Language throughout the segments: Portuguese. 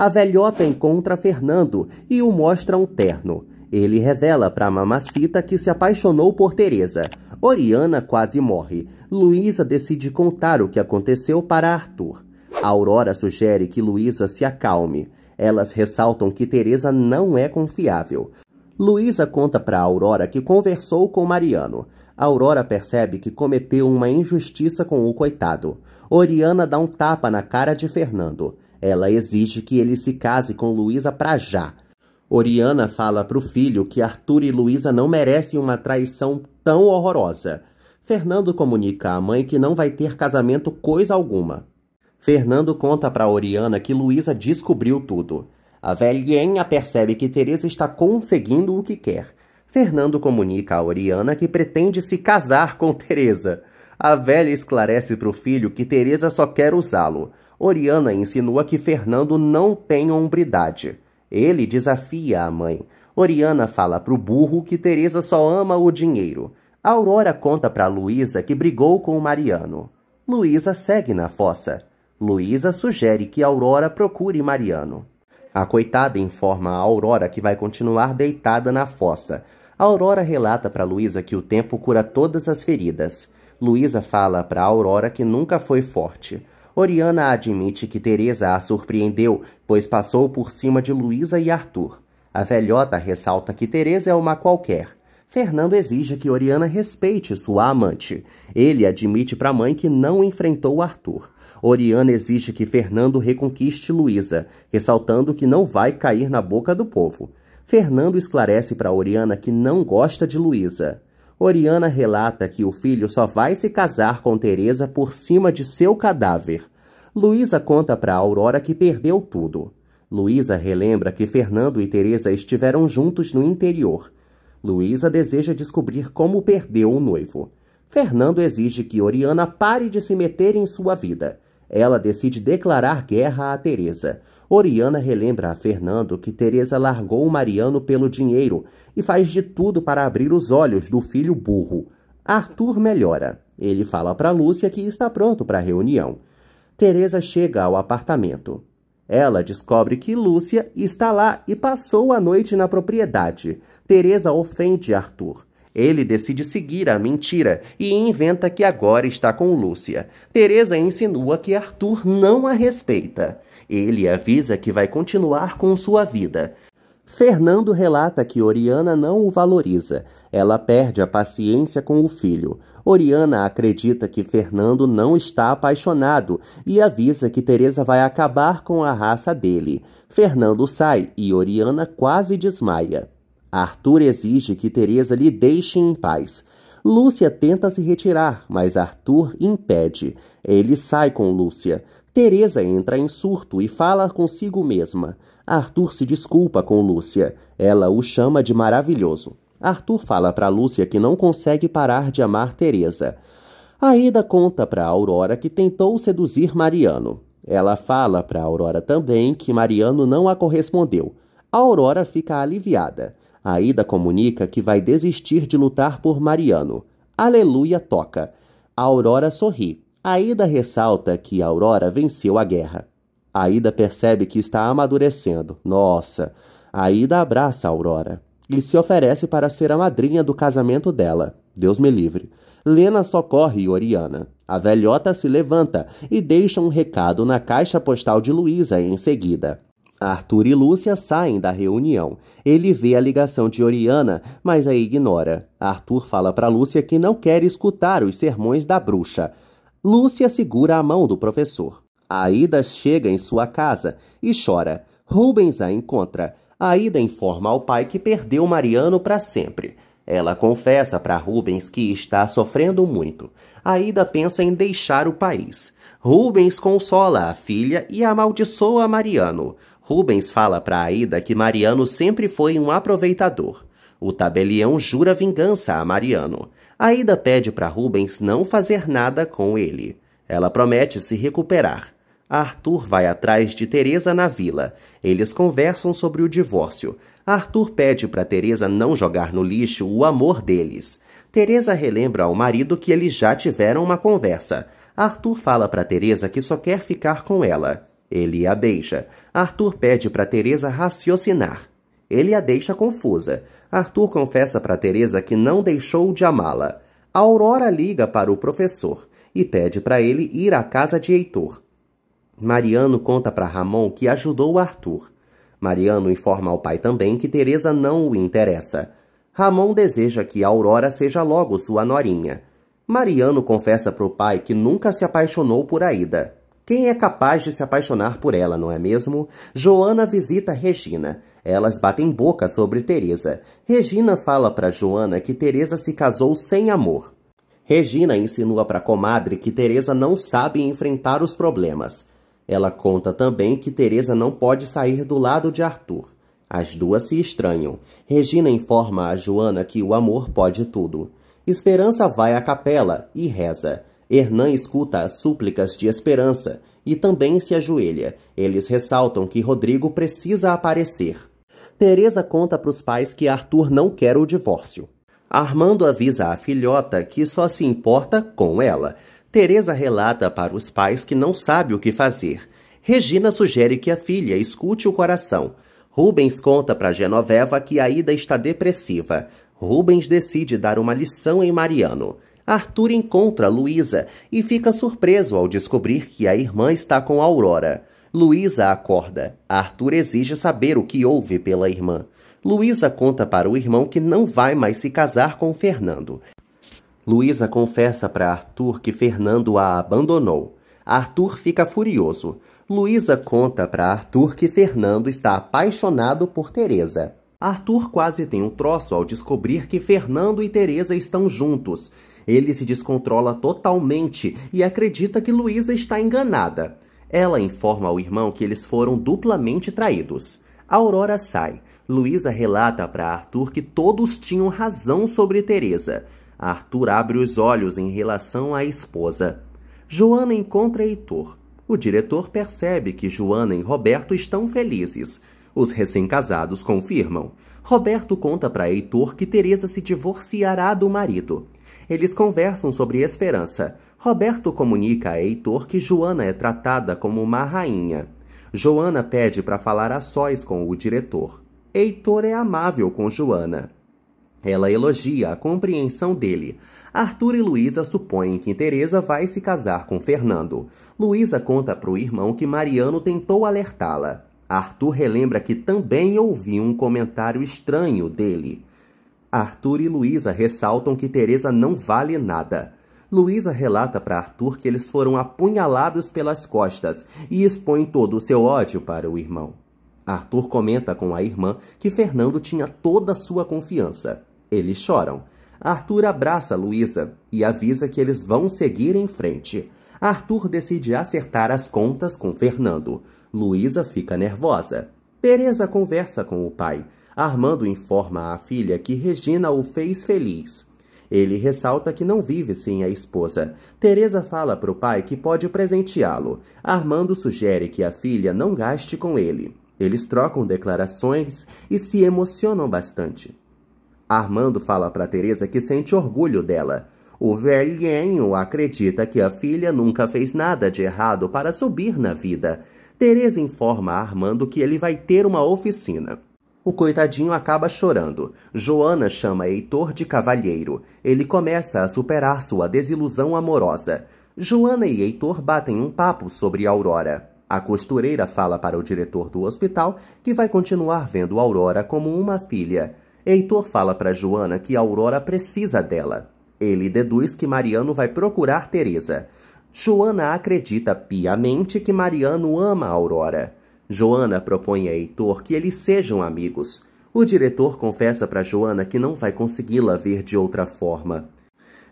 A velhota encontra Fernando e o mostra um terno. Ele revela para Mamacita que se apaixonou por Teresa. Oriana quase morre. Luísa decide contar o que aconteceu para Arthur. A Aurora sugere que Luísa se acalme. Elas ressaltam que Teresa não é confiável. Luísa conta para Aurora que conversou com Mariano. Aurora percebe que cometeu uma injustiça com o coitado. Oriana dá um tapa na cara de Fernando. Ela exige que ele se case com Luísa pra já. Oriana fala pro filho que Arthur e Luísa não merecem uma traição tão horrorosa. Fernando comunica à mãe que não vai ter casamento coisa alguma. Fernando conta para Oriana que Luísa descobriu tudo. A velhinha percebe que Teresa está conseguindo o que quer. Fernando comunica a Oriana que pretende se casar com Teresa. A velha esclarece para o filho que Teresa só quer usá-lo. Oriana insinua que Fernando não tem hombridade. Ele desafia a mãe. Oriana fala pro burro que Teresa só ama o dinheiro. A Aurora conta para Luísa que brigou com o Mariano. Luísa segue na fossa. Luísa sugere que Aurora procure Mariano. A coitada informa a Aurora que vai continuar deitada na fossa. A Aurora relata para Luísa que o tempo cura todas as feridas. Luísa fala para Aurora que nunca foi forte. Oriana admite que Teresa a surpreendeu, pois passou por cima de Luísa e Arthur. A velhota ressalta que Teresa é uma qualquer. Fernando exige que Oriana respeite sua amante. Ele admite para a mãe que não enfrentou Arthur. Oriana exige que Fernando reconquiste Luísa, ressaltando que não vai cair na boca do povo. Fernando esclarece para Oriana que não gosta de Luísa. Oriana relata que o filho só vai se casar com Teresa por cima de seu cadáver. Luísa conta para Aurora que perdeu tudo. Luísa relembra que Fernando e Teresa estiveram juntos no interior. Luísa deseja descobrir como perdeu o noivo. Fernando exige que Oriana pare de se meter em sua vida. Ela decide declarar guerra a Teresa. Oriana relembra a Fernando que Teresa largou o Mariano pelo dinheiro e faz de tudo para abrir os olhos do filho burro. Arthur melhora. Ele fala para Lúcia que está pronto para a reunião. Teresa chega ao apartamento. Ela descobre que Lúcia está lá e passou a noite na propriedade. Teresa ofende Arthur. Ele decide seguir a mentira e inventa que agora está com Lúcia. Teresa insinua que Arthur não a respeita. Ele avisa que vai continuar com sua vida. Fernando relata que Oriana não o valoriza. Ela perde a paciência com o filho. Oriana acredita que Fernando não está apaixonado e avisa que Teresa vai acabar com a raça dele. Fernando sai e Oriana quase desmaia. Arthur exige que Teresa lhe deixe em paz. Lúcia tenta se retirar, mas Arthur impede. Ele sai com Lúcia. Teresa entra em surto e fala consigo mesma. Arthur se desculpa com Lúcia. Ela o chama de maravilhoso. Arthur fala para Lúcia que não consegue parar de amar Teresa. Aida conta para Aurora que tentou seduzir Mariano. Ela fala para Aurora também que Mariano não a correspondeu. A Aurora fica aliviada. Aida comunica que vai desistir de lutar por Mariano. Aleluia toca. A Aurora sorri. Aida ressalta que Aurora venceu a guerra. Aida percebe que está amadurecendo. Nossa! Aida abraça a Aurora e se oferece para ser a madrinha do casamento dela. Deus me livre. Lena socorre Oriana. A velhota se levanta e deixa um recado na caixa postal de Luísa em seguida. Arthur e Lúcia saem da reunião. Ele vê a ligação de Oriana, mas a ignora. Arthur fala para Lúcia que não quer escutar os sermões da bruxa. Lúcia segura a mão do professor. Aida chega em sua casa e chora. Rubens a encontra. Aida informa ao pai que perdeu Mariano para sempre. Ela confessa para Rubens que está sofrendo muito. Aida pensa em deixar o país. Rubens consola a filha e amaldiçoa Mariano. Rubens fala para Aida que Mariano sempre foi um aproveitador. O tabelião jura vingança a Mariano. Aida pede para Rubens não fazer nada com ele. Ela promete se recuperar. Arthur vai atrás de Teresa na vila. Eles conversam sobre o divórcio. Arthur pede para Teresa não jogar no lixo o amor deles. Teresa relembra ao marido que eles já tiveram uma conversa. Arthur fala para Teresa que só quer ficar com ela. Ele a beija. Arthur pede para Teresa raciocinar. Ele a deixa confusa. Arthur confessa para Teresa que não deixou de amá-la. Aurora liga para o professor e pede para ele ir à casa de Heitor. Mariano conta para Ramon que ajudou Arthur. Mariano informa ao pai também que Teresa não o interessa. Ramon deseja que Aurora seja logo sua norinha. Mariano confessa para o pai que nunca se apaixonou por Aida. Quem é capaz de se apaixonar por ela, não é mesmo? Joana visita Regina. Elas batem boca sobre Teresa. Regina fala para Joana que Teresa se casou sem amor. Regina insinua para comadre que Teresa não sabe enfrentar os problemas. Ela conta também que Teresa não pode sair do lado de Arthur. As duas se estranham. Regina informa a Joana que o amor pode tudo. Esperança vai à capela e reza. Hernan escuta as súplicas de esperança e também se ajoelha. Eles ressaltam que Rodrigo precisa aparecer. Teresa conta para os pais que Arthur não quer o divórcio. Armando avisa a filhota que só se importa com ela. Teresa relata para os pais que não sabe o que fazer. Regina sugere que a filha escute o coração. Rubens conta para Genoveva que Aida está depressiva. Rubens decide dar uma lição em Mariano. Arthur encontra Luísa e fica surpreso ao descobrir que a irmã está com Aurora. Luísa acorda. Arthur exige saber o que houve pela irmã. Luísa conta para o irmão que não vai mais se casar com Fernando. Luísa confessa para Arthur que Fernando a abandonou. Arthur fica furioso. Luísa conta para Arthur que Fernando está apaixonado por Teresa. Arthur quase tem um troço ao descobrir que Fernando e Teresa estão juntos ele se descontrola totalmente e acredita que Luísa está enganada. Ela informa ao irmão que eles foram duplamente traídos. A Aurora sai. Luísa relata para Arthur que todos tinham razão sobre Teresa. Arthur abre os olhos em relação à esposa. Joana encontra Heitor. O diretor percebe que Joana e Roberto estão felizes. Os recém-casados confirmam. Roberto conta para Heitor que Teresa se divorciará do marido eles conversam sobre esperança. Roberto comunica a Heitor que Joana é tratada como uma rainha. Joana pede para falar a sós com o diretor. Heitor é amável com Joana. Ela elogia a compreensão dele. Arthur e Luísa supõem que Teresa vai se casar com Fernando. Luísa conta para o irmão que Mariano tentou alertá-la. Arthur relembra que também ouviu um comentário estranho dele. Arthur e Luísa ressaltam que Teresa não vale nada. Luísa relata para Arthur que eles foram apunhalados pelas costas e expõe todo o seu ódio para o irmão. Arthur comenta com a irmã que Fernando tinha toda a sua confiança. Eles choram. Arthur abraça Luísa e avisa que eles vão seguir em frente. Arthur decide acertar as contas com Fernando. Luísa fica nervosa. Teresa conversa com o pai, Armando informa à filha que Regina o fez feliz. Ele ressalta que não vive sem a esposa. Teresa fala para o pai que pode presenteá-lo. Armando sugere que a filha não gaste com ele. Eles trocam declarações e se emocionam bastante. Armando fala para Teresa que sente orgulho dela. O velhinho acredita que a filha nunca fez nada de errado para subir na vida. Teresa informa a Armando que ele vai ter uma oficina. O coitadinho acaba chorando. Joana chama Heitor de cavalheiro. Ele começa a superar sua desilusão amorosa. Joana e Heitor batem um papo sobre Aurora. A costureira fala para o diretor do hospital que vai continuar vendo Aurora como uma filha. Heitor fala para Joana que Aurora precisa dela. Ele deduz que Mariano vai procurar Teresa. Joana acredita piamente que Mariano ama Aurora. Joana propõe a Heitor que eles sejam amigos. O diretor confessa para Joana que não vai consegui-la ver de outra forma.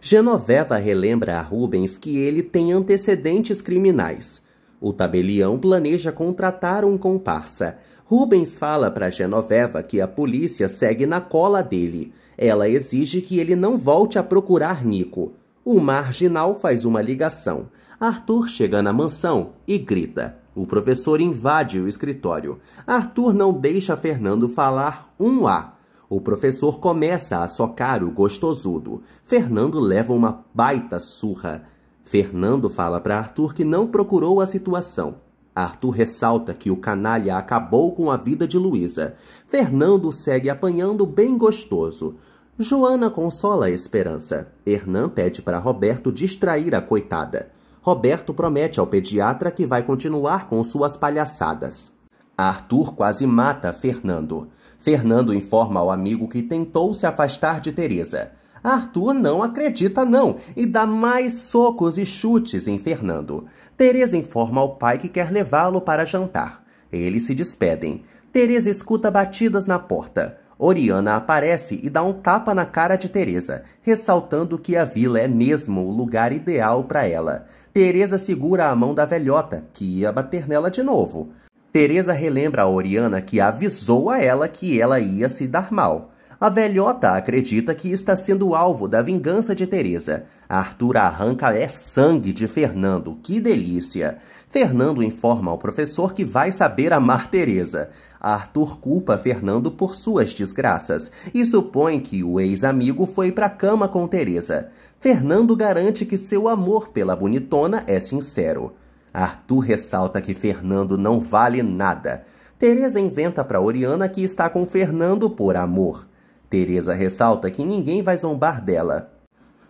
Genoveva relembra a Rubens que ele tem antecedentes criminais. O tabelião planeja contratar um comparsa. Rubens fala para Genoveva que a polícia segue na cola dele. Ela exige que ele não volte a procurar Nico. O marginal faz uma ligação. Arthur chega na mansão e grita: o professor invade o escritório. Arthur não deixa Fernando falar um A. O professor começa a socar o gostosudo. Fernando leva uma baita surra. Fernando fala para Arthur que não procurou a situação. Arthur ressalta que o canalha acabou com a vida de Luísa. Fernando segue apanhando bem gostoso. Joana consola a esperança. Hernan pede para Roberto distrair a coitada. Roberto promete ao pediatra que vai continuar com suas palhaçadas. Arthur quase mata Fernando. Fernando informa ao amigo que tentou se afastar de Teresa. Arthur não acredita não e dá mais socos e chutes em Fernando. Teresa informa ao pai que quer levá-lo para jantar. Eles se despedem. Teresa escuta batidas na porta. Oriana aparece e dá um tapa na cara de Teresa, ressaltando que a vila é mesmo o lugar ideal para ela. Teresa segura a mão da velhota, que ia bater nela de novo. Teresa relembra a Oriana que avisou a ela que ela ia se dar mal. A velhota acredita que está sendo alvo da vingança de Teresa. Arthur arranca é sangue de Fernando, que delícia! Fernando informa ao professor que vai saber amar Teresa. Arthur culpa Fernando por suas desgraças e supõe que o ex-amigo foi para cama com Teresa. Fernando garante que seu amor pela bonitona é sincero. Arthur ressalta que Fernando não vale nada. Teresa inventa para Oriana que está com Fernando por amor. Teresa ressalta que ninguém vai zombar dela.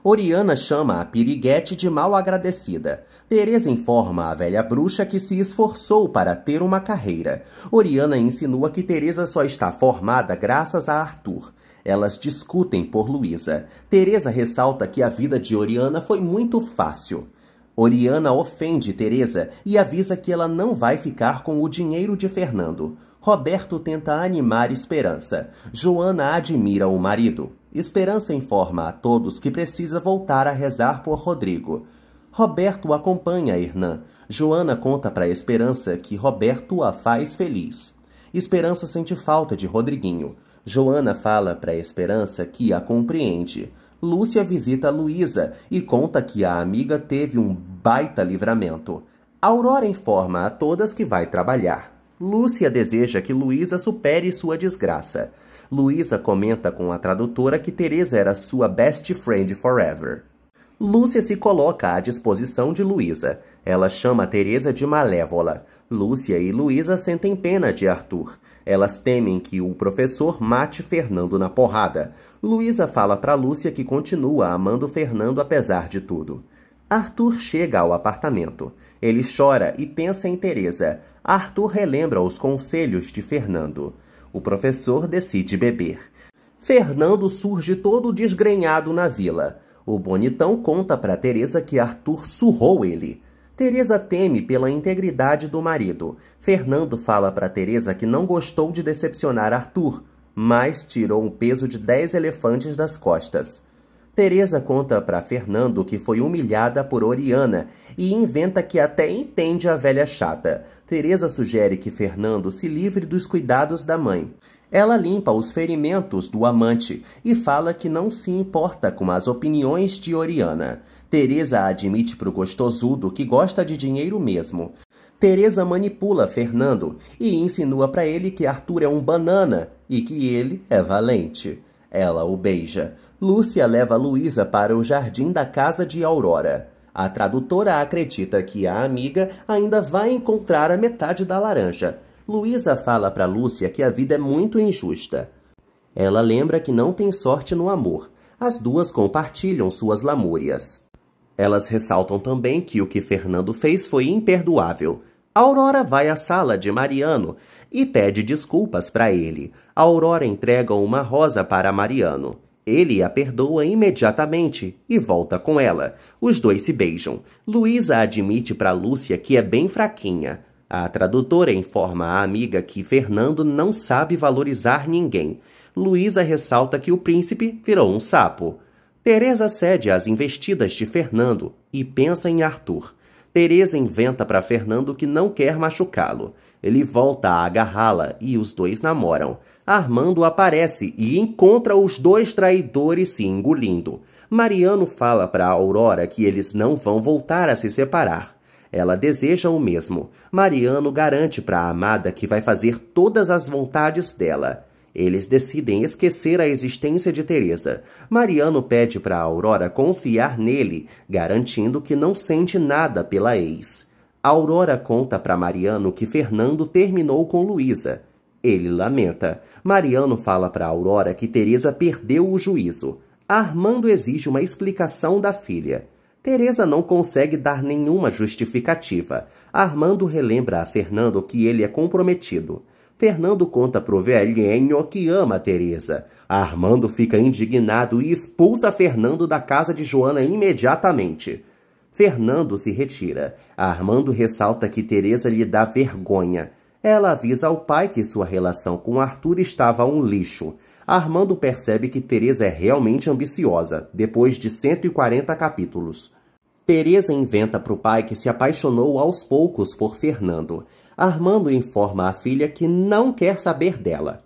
Oriana chama a Piriguete de mal agradecida. Teresa informa a velha bruxa que se esforçou para ter uma carreira. Oriana insinua que Teresa só está formada graças a Arthur. Elas discutem por Luísa. Teresa ressalta que a vida de Oriana foi muito fácil. Oriana ofende Teresa e avisa que ela não vai ficar com o dinheiro de Fernando. Roberto tenta animar Esperança. Joana admira o marido. Esperança informa a todos que precisa voltar a rezar por Rodrigo. Roberto acompanha Hernan. Joana conta para Esperança que Roberto a faz feliz. Esperança sente falta de Rodriguinho. Joana fala para Esperança que a compreende. Lúcia visita Luísa e conta que a amiga teve um baita livramento. Aurora informa a todas que vai trabalhar. Lúcia deseja que Luísa supere sua desgraça. Luísa comenta com a tradutora que Teresa era sua best friend forever. Lúcia se coloca à disposição de Luísa. Ela chama Teresa de malévola. Lúcia e Luísa sentem pena de Arthur. Elas temem que o professor mate Fernando na porrada. Luísa fala para Lúcia que continua amando Fernando apesar de tudo. Arthur chega ao apartamento. Ele chora e pensa em Teresa. Arthur relembra os conselhos de Fernando. O professor decide beber. Fernando surge todo desgrenhado na vila. O bonitão conta para Teresa que Arthur surrou ele. Teresa teme pela integridade do marido. Fernando fala para Teresa que não gostou de decepcionar Arthur, mas tirou um peso de 10 elefantes das costas. Teresa conta para Fernando que foi humilhada por Oriana e inventa que até entende a velha chata. Teresa sugere que Fernando se livre dos cuidados da mãe. Ela limpa os ferimentos do amante e fala que não se importa com as opiniões de Oriana. Teresa admite pro gostosudo que gosta de dinheiro mesmo. Teresa manipula Fernando e insinua para ele que Arthur é um banana e que ele é valente. Ela o beija. Lúcia leva Luísa para o jardim da casa de Aurora. A tradutora acredita que a amiga ainda vai encontrar a metade da laranja, Luísa fala para Lúcia que a vida é muito injusta. Ela lembra que não tem sorte no amor. As duas compartilham suas lamúrias. Elas ressaltam também que o que Fernando fez foi imperdoável. Aurora vai à sala de Mariano e pede desculpas para ele. Aurora entrega uma rosa para Mariano. Ele a perdoa imediatamente e volta com ela. Os dois se beijam. Luísa admite para Lúcia que é bem fraquinha. A tradutora informa a amiga que Fernando não sabe valorizar ninguém. Luísa ressalta que o príncipe virou um sapo. Teresa cede às investidas de Fernando e pensa em Arthur. Teresa inventa para Fernando que não quer machucá-lo. Ele volta a agarrá-la e os dois namoram. Armando aparece e encontra os dois traidores se engolindo. Mariano fala para Aurora que eles não vão voltar a se separar. Ela deseja o mesmo. Mariano garante para a amada que vai fazer todas as vontades dela. Eles decidem esquecer a existência de Teresa. Mariano pede para Aurora confiar nele, garantindo que não sente nada pela ex. Aurora conta para Mariano que Fernando terminou com Luísa. Ele lamenta. Mariano fala para Aurora que Teresa perdeu o juízo. Armando exige uma explicação da filha. Teresa não consegue dar nenhuma justificativa. Armando relembra a Fernando que ele é comprometido. Fernando conta pro velhinho que ama Teresa. Armando fica indignado e expulsa Fernando da casa de Joana imediatamente. Fernando se retira. Armando ressalta que Teresa lhe dá vergonha. Ela avisa ao pai que sua relação com Arthur estava um lixo. Armando percebe que Teresa é realmente ambiciosa, depois de 140 capítulos. Teresa inventa para o pai que se apaixonou aos poucos por Fernando. Armando informa a filha que não quer saber dela.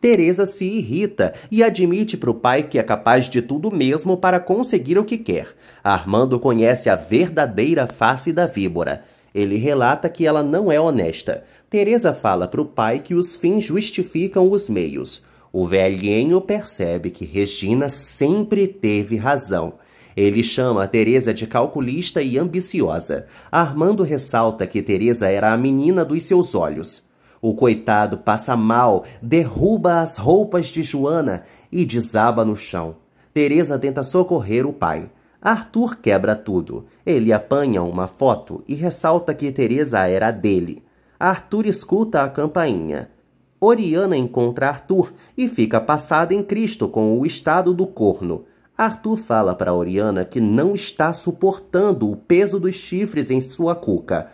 Teresa se irrita e admite para o pai que é capaz de tudo mesmo para conseguir o que quer. Armando conhece a verdadeira face da víbora. Ele relata que ela não é honesta. Teresa fala para o pai que os fins justificam os meios. O velhinho percebe que Regina sempre teve razão. Ele chama Teresa de calculista e ambiciosa. Armando ressalta que Teresa era a menina dos seus olhos. O coitado passa mal, derruba as roupas de Joana e desaba no chão. Teresa tenta socorrer o pai. Arthur quebra tudo. Ele apanha uma foto e ressalta que Teresa era dele. Arthur escuta a campainha. Oriana encontra Arthur e fica passada em Cristo com o estado do corno. Arthur fala para Oriana que não está suportando o peso dos chifres em sua cuca.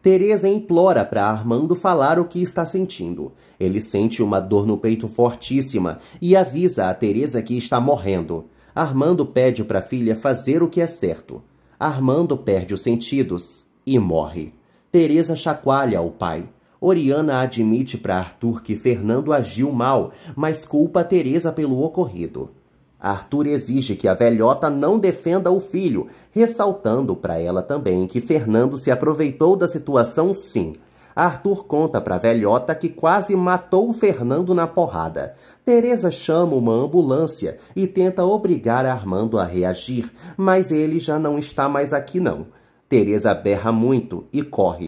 Teresa implora para Armando falar o que está sentindo. Ele sente uma dor no peito fortíssima e avisa a Teresa que está morrendo. Armando pede para a filha fazer o que é certo. Armando perde os sentidos e morre. Teresa chacoalha o pai. Oriana admite para Arthur que Fernando agiu mal, mas culpa Teresa pelo ocorrido. Arthur exige que a velhota não defenda o filho, ressaltando para ela também que Fernando se aproveitou da situação sim. Arthur conta para a velhota que quase matou Fernando na porrada. Teresa chama uma ambulância e tenta obrigar Armando a reagir, mas ele já não está mais aqui não. Teresa berra muito e corre.